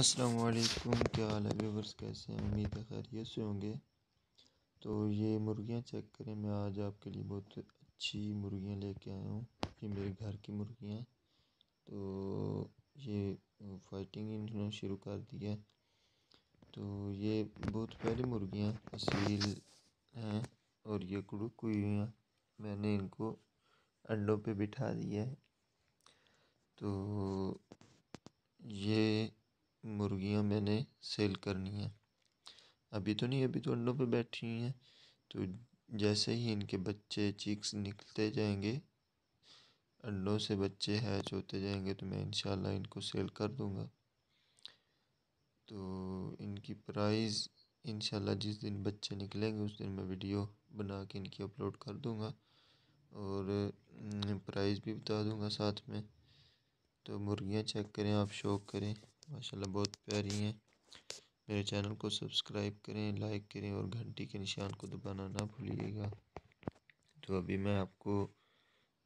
अस्सलाम वालेकुम क्या हाल है व्यूवर्स कैसे हैं उम्मीद है खैरियत से होंगे तो ये मुर्गियाँ चेक करें मैं आज आपके लिए बहुत अच्छी मुर्गियाँ लेके आया हूँ ये मेरे घर की मुर्गियाँ तो ये फाइटिंग इन्होंने शुरू कर दी है तो ये बहुत प्यारी मुर्गियाँ असील हैं और ये कुड़ुक हुई हुई हैं मैंने इनको अंडों पे बिठा दिया है तो ये मुर्गियाँ मैंने सेल करनी है अभी तो नहीं अभी तो अंडों पे बैठी हुई हैं तो जैसे ही इनके बच्चे चीक्स निकलते जाएंगे अंडों से बच्चे हैच होते जाएंगे तो मैं इंशाल्लाह इनको सेल कर दूँगा तो इनकी प्राइस इंशाल्लाह जिस दिन बच्चे निकलेंगे उस दिन मैं वीडियो बना के इनकी अपलोड कर दूँगा और प्राइस भी बता दूँगा साथ में तो मुर्गियाँ चेक करें आप शौक करें माशाल्लाह बहुत प्यारी हैं मेरे चैनल को सब्सक्राइब करें लाइक करें और घंटी के निशान को दबाना ना भूलिएगा तो अभी मैं आपको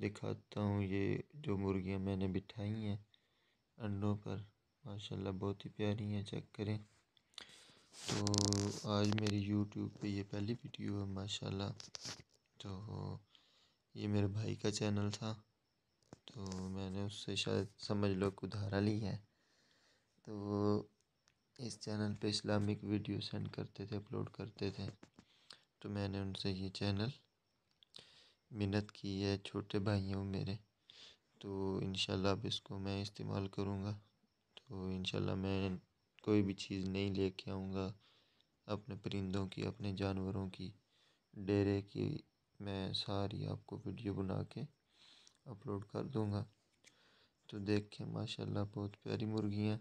दिखाता हूँ ये जो मुर्गियाँ मैंने बिठाई हैं अंडों पर माशाल्लाह बहुत ही प्यारी हैं चेक करें तो आज मेरी यूट्यूब पे ये पहली वीडियो है माशाल्लाह तो ये मेरे भाई का चैनल था तो मैंने उससे शायद समझ लो कुधारा ली है तो इस चैनल पे इस्लामिक वीडियो सेंड करते थे अपलोड करते थे तो मैंने उनसे ये चैनल मिन्नत की है छोटे भाई वो मेरे तो इन अब इसको मैं इस्तेमाल करूँगा तो इन मैं कोई भी चीज़ नहीं लेके आऊँगा अपने परिंदों की अपने जानवरों की डेरे की मैं सारी आपको वीडियो बना के अपलोड कर दूँगा तो देखें माशाल्लाह बहुत प्यारी मुर्गियाँ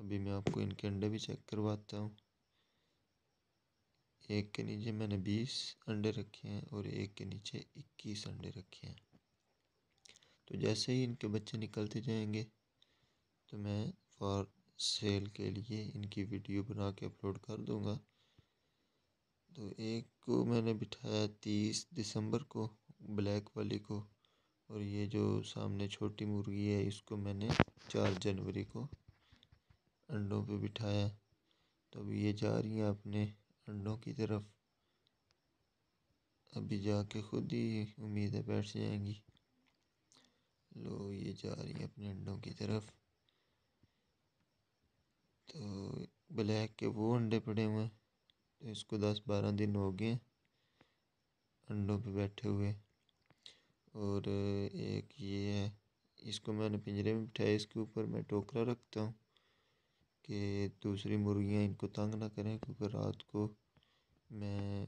अभी मैं आपको इनके अंडे भी चेक करवाता हूँ एक के नीचे मैंने बीस अंडे रखे हैं और एक के नीचे इक्कीस अंडे रखे हैं तो जैसे ही इनके बच्चे निकलते जाएंगे तो मैं फॉर सेल के लिए इनकी वीडियो बना के अपलोड कर दूँगा तो एक को मैंने बिठाया तीस दिसंबर को ब्लैक वाली को और ये जो सामने छोटी मुर्गी है इसको मैंने चार जनवरी को अंडों पे बिठाया तो अभी ये जा रही हैं अपने अंडों की तरफ अभी जाके खुद ही उम्मीद है बैठ जाएंगी लो ये जा रही हैं अपने अंडों की तरफ तो ब्लैक के वो अंडे पड़े हुए हैं तो इसको दस बारह दिन हो गए अंडों पे बैठे हुए और एक ये है इसको मैंने पिंजरे में बिठाया इसके ऊपर मैं टोकरा रखता हूँ कि दूसरी मुर्गियाँ इनको तंग ना करें क्योंकि रात को मैं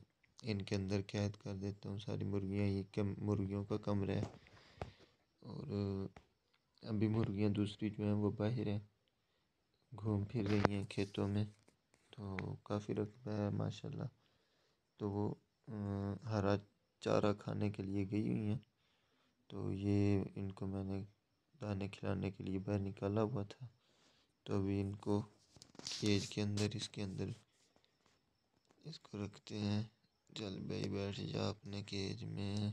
इनके अंदर कैद कर देता हूँ सारी मुर्गियाँ ये कम मुर्गियों का कमरा है और अभी मुर्गियाँ दूसरी जो हैं वो बाहर हैं घूम फिर रही हैं खेतों में तो काफ़ी रकबा है माशाल्लाह तो वो हरा चारा खाने के लिए गई हुई हैं तो ये इनको मैंने दाने खिलाने के लिए बाहर निकाला हुआ था तो अभी इनको केज के अंदर इसके अंदर इसको रखते हैं चल भाई बैठ जा अपने केज में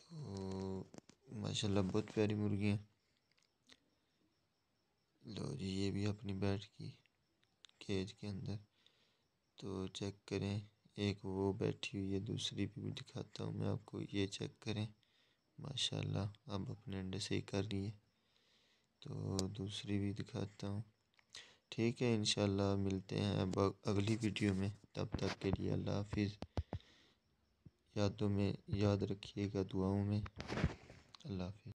तो माशाल्लाह बहुत प्यारी मुर्गियाँ लो जी ये भी अपनी बैठ की केज के अंदर तो चेक करें एक वो बैठी हुई है दूसरी भी दिखाता हूँ मैं आपको ये चेक करें माशाल्लाह अब अपने अंडे से ही कर रही है तो दूसरी भी दिखाता हूँ ठीक है इन मिलते हैं अब अगली वीडियो में तब तक के लिए अल्लाह हाफिज़ यादों में याद रखिएगा दुआओं में अल्लाह हाफिज़